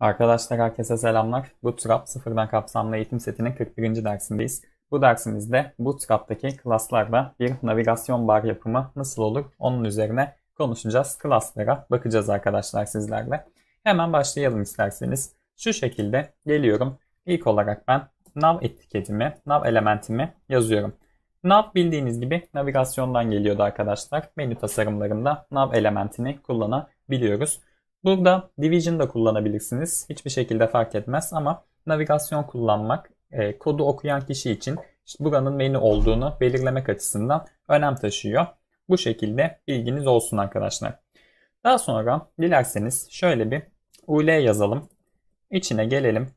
Arkadaşlar herkese selamlar. Bootstrap sıfırdan kapsamlı eğitim setinin 41. dersindeyiz. Bu dersimizde Bootstrap'taki klaslarda bir navigasyon bar yapımı nasıl olur onun üzerine konuşacağız. Klaslara bakacağız arkadaşlar sizlerle. Hemen başlayalım isterseniz. Şu şekilde geliyorum. İlk olarak ben nav etiketimi, nav elementimi yazıyorum. Nav bildiğiniz gibi navigasyondan geliyordu arkadaşlar. Menü tasarımlarında nav elementini kullanabiliyoruz. Burada Division da kullanabilirsiniz. Hiçbir şekilde fark etmez ama navigasyon kullanmak e, kodu okuyan kişi için işte buranın menü olduğunu belirlemek açısından önem taşıyor. Bu şekilde bilginiz olsun arkadaşlar. Daha sonra dilerseniz şöyle bir UL yazalım. İçine gelelim.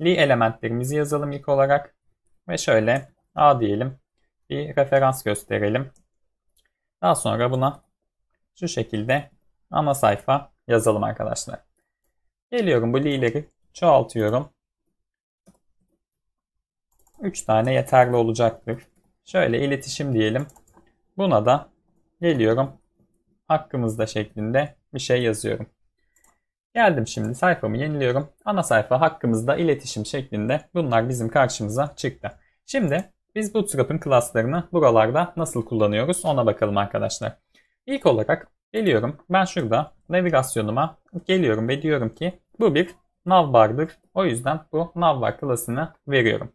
Li elementlerimizi yazalım ilk olarak. Ve şöyle A diyelim. Bir referans gösterelim. Daha sonra buna şu şekilde ana sayfa yazalım arkadaşlar. Geliyorum bu li'leri çoğaltıyorum. 3 tane yeterli olacaktır. Şöyle iletişim diyelim. Buna da geliyorum. Hakkımızda şeklinde bir şey yazıyorum. Geldim şimdi sayfamı yeniliyorum. Ana sayfa hakkımızda iletişim şeklinde bunlar bizim karşımıza çıktı. Şimdi biz Bootstrap'ın klaslarını buralarda nasıl kullanıyoruz ona bakalım arkadaşlar. İlk olarak Geliyorum. Ben şurada navigasyonuma geliyorum ve diyorum ki bu bir navbardır. O yüzden bu navbar klasını veriyorum.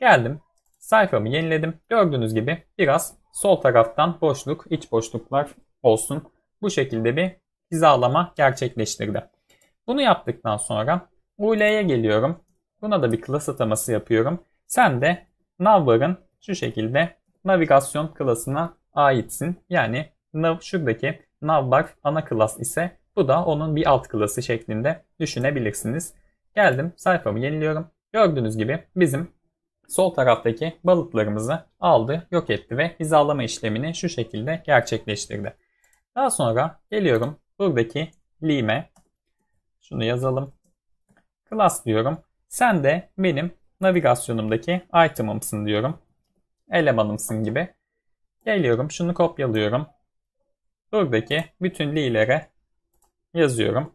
Geldim. Sayfamı yeniledim. Gördüğünüz gibi biraz sol taraftan boşluk, iç boşluklar olsun. Bu şekilde bir hizalama gerçekleştirdi. Bunu yaptıktan sonra UL'ye geliyorum. Buna da bir klas ataması yapıyorum. Sen de navbarın şu şekilde navigasyon klasına aitsin. Yani nav şuradaki navbar ana klas ise bu da onun bir alt klası şeklinde düşünebilirsiniz. Geldim sayfamı yeniliyorum. Gördüğünüz gibi bizim sol taraftaki balıklarımızı aldı, yok etti ve hizalama işlemini şu şekilde gerçekleştirdi. Daha sonra geliyorum buradaki lime. Şunu yazalım. Klas diyorum. Sen de benim navigasyonumdaki item'ımsın diyorum. Elemanımsın gibi. Geliyorum şunu kopyalıyorum. Buradaki bütün li'lere yazıyorum.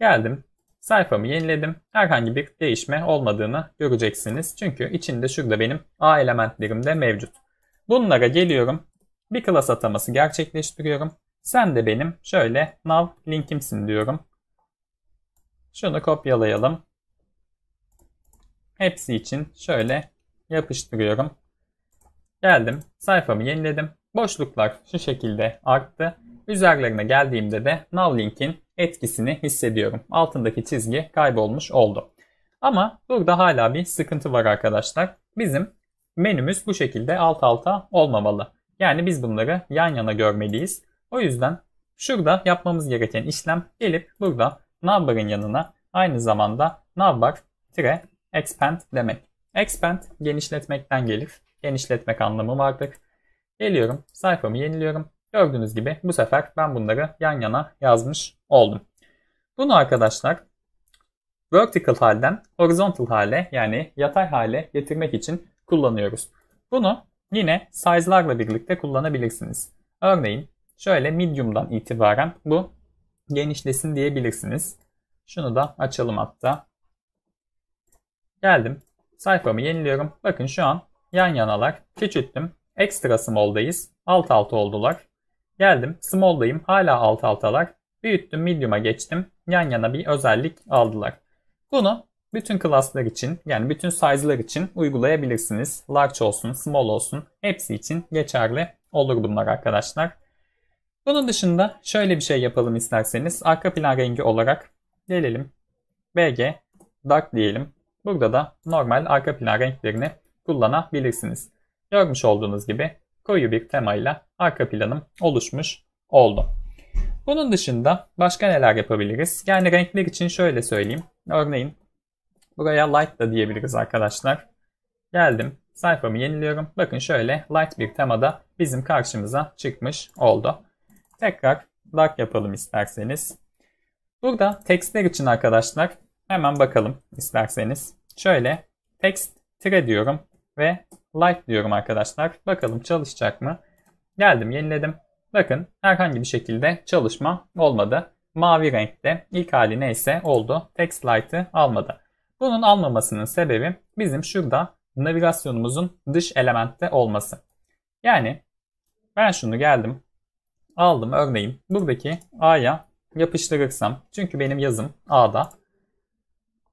Geldim. Sayfamı yeniledim. Herhangi bir değişme olmadığını göreceksiniz. Çünkü içinde şurada benim A elementlerim de mevcut. Bunlara geliyorum. Bir klas ataması gerçekleştiriyorum. Sen de benim şöyle nav linkimsin diyorum. Şunu kopyalayalım. Hepsi için şöyle yapıştırıyorum. Geldim. Sayfamı yeniledim. Boşluklar şu şekilde arttı. Üzerlerine geldiğimde de Nowlink'in etkisini hissediyorum. Altındaki çizgi kaybolmuş oldu. Ama burada hala bir sıkıntı var arkadaşlar. Bizim menümüz bu şekilde alt alta olmamalı. Yani biz bunları yan yana görmeliyiz. O yüzden şurada yapmamız gereken işlem gelip burada navbarın yanına aynı zamanda navbar tire expand demek. Expand genişletmekten gelir. Genişletmek anlamı vardır. Geliyorum. Sayfamı yeniliyorum. Gördüğünüz gibi bu sefer ben bunları yan yana yazmış oldum. Bunu arkadaşlar vertical halden horizontal hale yani yatay hale getirmek için kullanıyoruz. Bunu yine size'larla birlikte kullanabilirsiniz. Örneğin şöyle medium'dan itibaren bu genişlesin diyebilirsiniz. Şunu da açalım hatta. Geldim. Sayfamı yeniliyorum. Bakın şu an yan yanalar. Küçülttüm. Ekstra small'dayız. Alt alta oldular. Geldim small'dayım hala alt altalar. Büyüttüm medium'a geçtim. Yan yana bir özellik aldılar. Bunu bütün klaslar için yani bütün size'lar için uygulayabilirsiniz. Large olsun, small olsun hepsi için geçerli olur bunlar arkadaşlar. Bunun dışında şöyle bir şey yapalım isterseniz. Arka plan rengi olarak gelelim. BG Dark diyelim. Burada da normal arka plan renklerini kullanabilirsiniz. Görmüş olduğunuz gibi koyu bir temayla arka planım oluşmuş oldu. Bunun dışında başka neler yapabiliriz? Yani renkler için şöyle söyleyeyim. Örneğin buraya light da diyebiliriz arkadaşlar. Geldim sayfamı yeniliyorum. Bakın şöyle light bir temada bizim karşımıza çıkmış oldu. Tekrar dark yapalım isterseniz. Burada textler için arkadaşlar hemen bakalım isterseniz. Şöyle text tire diyorum ve Like diyorum arkadaşlar. Bakalım çalışacak mı? Geldim yeniledim. Bakın herhangi bir şekilde çalışma olmadı. Mavi renkte ilk hali neyse oldu. Text Light'ı almadı. Bunun almamasının sebebi bizim şurada navigasyonumuzun dış elementte olması. Yani ben şunu geldim aldım örneğin buradaki A'ya yapıştırırsam çünkü benim yazım A'da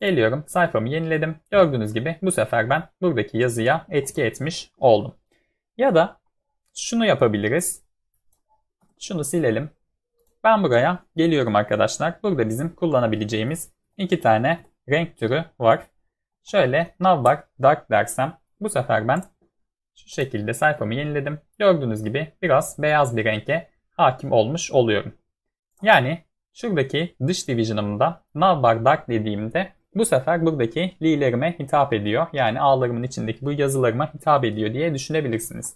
Geliyorum sayfamı yeniledim. Gördüğünüz gibi bu sefer ben buradaki yazıya etki etmiş oldum. Ya da şunu yapabiliriz. Şunu silelim. Ben buraya geliyorum arkadaşlar. Burada bizim kullanabileceğimiz iki tane renk türü var. Şöyle navbar dark dersem bu sefer ben şu şekilde sayfamı yeniledim. Gördüğünüz gibi biraz beyaz bir renge hakim olmuş oluyorum. Yani şuradaki dış division'ımda navbar dark dediğimde bu sefer buradaki li'lerime hitap ediyor. Yani ağlarımın içindeki bu yazılarıma hitap ediyor diye düşünebilirsiniz.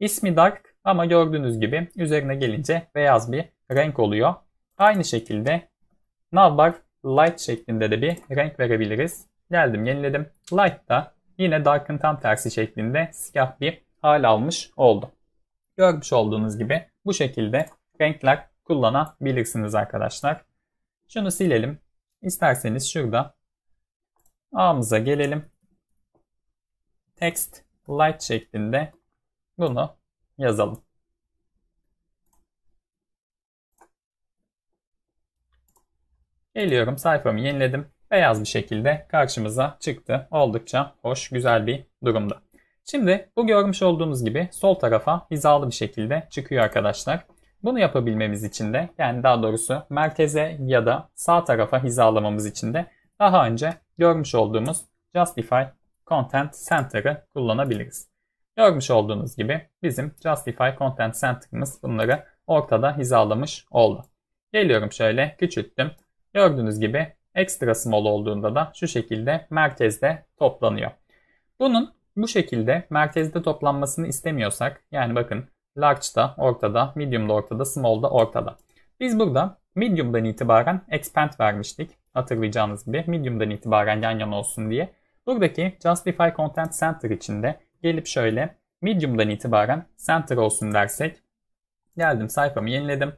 İsmi dark ama gördüğünüz gibi üzerine gelince beyaz bir renk oluyor. Aynı şekilde navbar light şeklinde de bir renk verebiliriz. Geldim yeniledim. Light da yine dark'ın tam tersi şeklinde siyah bir hal almış oldu. Görmüş olduğunuz gibi bu şekilde renkler kullanabilirsiniz arkadaşlar. Şunu silelim. İsterseniz şurada A'mıza gelelim. Text light şeklinde bunu yazalım. Geliyorum sayfamı yeniledim. Beyaz bir şekilde karşımıza çıktı. Oldukça hoş, güzel bir durumda. Şimdi bu görmüş olduğunuz gibi sol tarafa hizalı bir şekilde çıkıyor arkadaşlar. Bunu yapabilmemiz için de yani daha doğrusu merkeze ya da sağ tarafa hizalamamız için de daha önce görmüş olduğumuz Justify Content Center'ı kullanabiliriz. Görmüş olduğunuz gibi bizim Justify Content Center'ımız bunları ortada hizalamış oldu. Geliyorum şöyle küçülttüm. Gördüğünüz gibi ekstra small olduğunda da şu şekilde merkezde toplanıyor. Bunun bu şekilde merkezde toplanmasını istemiyorsak yani bakın large'da ortada, medium'da ortada, small'da ortada. Biz burada medium'dan itibaren expand vermiştik hatırlayacağınız gibi Medium'dan itibaren yan yana olsun diye. Buradaki Justify Content Center içinde gelip şöyle Medium'dan itibaren Center olsun dersek geldim sayfamı yeniledim.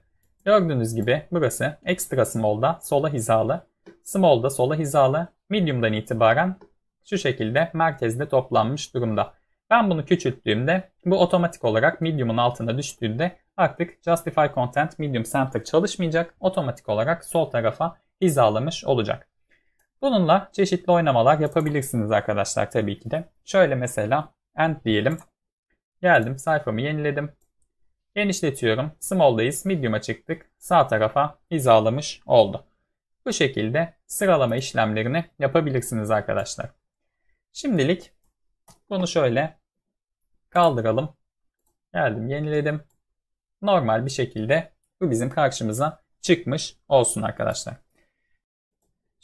Gördüğünüz gibi burası Extra Small'da sola hizalı, Small'da sola hizalı, Medium'dan itibaren şu şekilde merkezde toplanmış durumda. Ben bunu küçülttüğümde bu otomatik olarak Medium'un altına düştüğünde artık Justify Content Medium Center çalışmayacak. Otomatik olarak sol tarafa hizalamış olacak. Bununla çeşitli oynamalar yapabilirsiniz arkadaşlar tabii ki de. Şöyle mesela end diyelim. Geldim sayfamı yeniledim. Genişletiyorum. Small'dayız. Medium'a çıktık. Sağ tarafa hizalamış oldu. Bu şekilde sıralama işlemlerini yapabilirsiniz arkadaşlar. Şimdilik bunu şöyle kaldıralım. Geldim yeniledim. Normal bir şekilde bu bizim karşımıza çıkmış olsun arkadaşlar.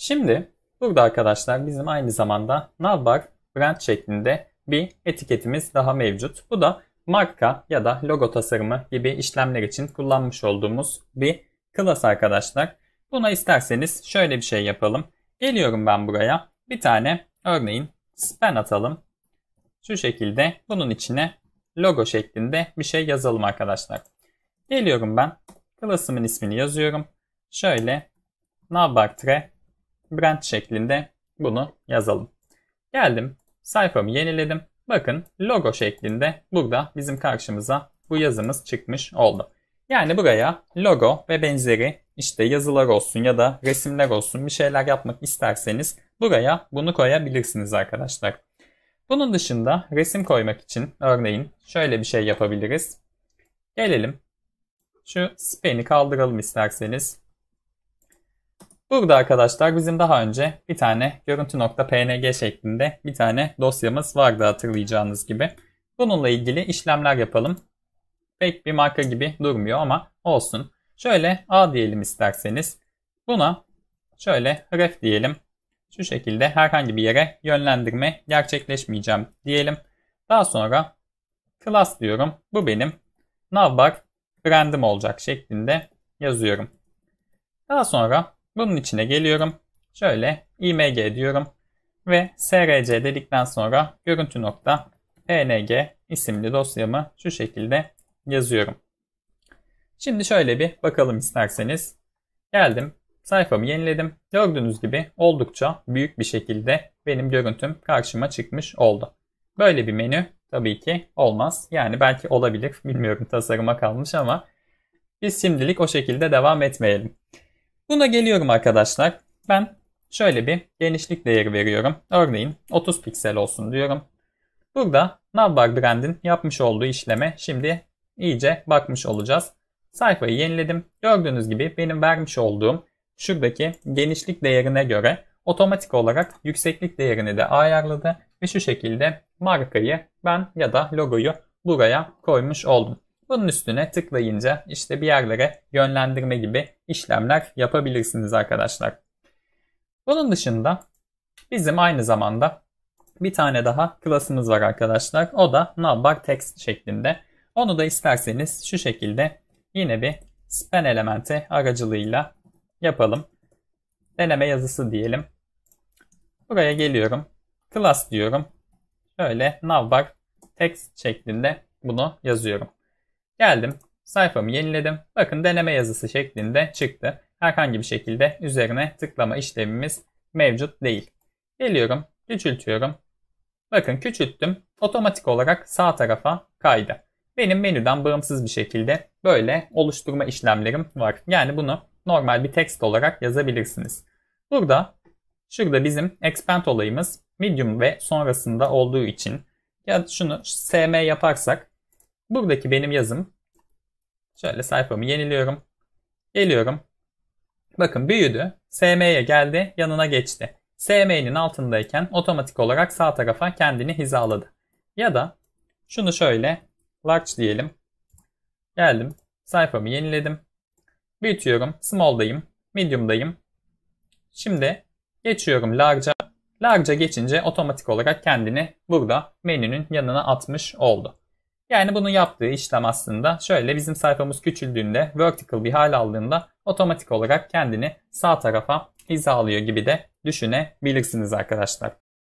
Şimdi burada arkadaşlar bizim aynı zamanda navbar brand şeklinde bir etiketimiz daha mevcut. Bu da marka ya da logo tasarımı gibi işlemler için kullanmış olduğumuz bir klas arkadaşlar. Buna isterseniz şöyle bir şey yapalım. Geliyorum ben buraya. Bir tane örneğin span atalım. Şu şekilde bunun içine logo şeklinde bir şey yazalım arkadaşlar. Geliyorum ben. Klasımın ismini yazıyorum. Şöyle navbar tre Brand şeklinde bunu yazalım. Geldim. Sayfamı yeniledim. Bakın logo şeklinde burada bizim karşımıza bu yazımız çıkmış oldu. Yani buraya logo ve benzeri işte yazılar olsun ya da resimler olsun bir şeyler yapmak isterseniz buraya bunu koyabilirsiniz arkadaşlar. Bunun dışında resim koymak için örneğin şöyle bir şey yapabiliriz. Gelelim. Şu spen'i kaldıralım isterseniz. Burada arkadaşlar bizim daha önce bir tane görüntü.png şeklinde bir tane dosyamız vardı hatırlayacağınız gibi. Bununla ilgili işlemler yapalım. Pek bir marka gibi durmuyor ama olsun. Şöyle A diyelim isterseniz. Buna şöyle ref diyelim. Şu şekilde herhangi bir yere yönlendirme gerçekleşmeyeceğim diyelim. Daha sonra class diyorum. Bu benim navbar brandım olacak şeklinde yazıyorum. Daha sonra bunun içine geliyorum. Şöyle img diyorum ve src dedikten sonra görüntü nokta png isimli dosyamı şu şekilde yazıyorum. Şimdi şöyle bir bakalım isterseniz. Geldim. Sayfamı yeniledim. Gördüğünüz gibi oldukça büyük bir şekilde benim görüntüm karşıma çıkmış oldu. Böyle bir menü tabii ki olmaz. Yani belki olabilir bilmiyorum tasarıma kalmış ama biz şimdilik o şekilde devam etmeyelim. Buna geliyorum arkadaşlar. Ben şöyle bir genişlik değeri veriyorum. Örneğin 30 piksel olsun diyorum. Burada Navbar brand'in yapmış olduğu işleme şimdi iyice bakmış olacağız. Sayfayı yeniledim. Gördüğünüz gibi benim vermiş olduğum şuradaki genişlik değerine göre otomatik olarak yükseklik değerini de ayarladı ve şu şekilde markayı ben ya da logoyu buraya koymuş oldum. Bunun üstüne tıklayınca işte bir yerlere yönlendirme gibi işlemler yapabilirsiniz arkadaşlar. Bunun dışında bizim aynı zamanda bir tane daha klasımız var arkadaşlar. O da navbar text şeklinde. Onu da isterseniz şu şekilde yine bir span elementi aracılığıyla yapalım. Deneme yazısı diyelim. Buraya geliyorum. Class diyorum. Şöyle navbar text şeklinde bunu yazıyorum. Geldim. Sayfamı yeniledim. Bakın deneme yazısı şeklinde çıktı. Herhangi bir şekilde üzerine tıklama işlemimiz mevcut değil. Geliyorum. Küçültüyorum. Bakın küçülttüm. Otomatik olarak sağ tarafa kaydı. Benim menüden bağımsız bir şekilde böyle oluşturma işlemlerim var. Yani bunu normal bir tekst olarak yazabilirsiniz. Burada şurada bizim expand olayımız medium ve sonrasında olduğu için ya şunu sm yaparsak Buradaki benim yazım. Şöyle sayfamı yeniliyorum. Geliyorum. Bakın büyüdü. SM'ye geldi. Yanına geçti. SM'nin altındayken otomatik olarak sağ tarafa kendini hizaladı. Ya da şunu şöyle large diyelim. Geldim. Sayfamı yeniledim. Büyütüyorum. Small'dayım. Medium'dayım. Şimdi geçiyorum large'a. Large'a geçince otomatik olarak kendini burada menünün yanına atmış oldu. Yani bunu yaptığı işlem aslında şöyle bizim sayfamız küçüldüğünde vertical bir hal aldığında otomatik olarak kendini sağ tarafa hizalıyor gibi de düşünebilirsiniz arkadaşlar.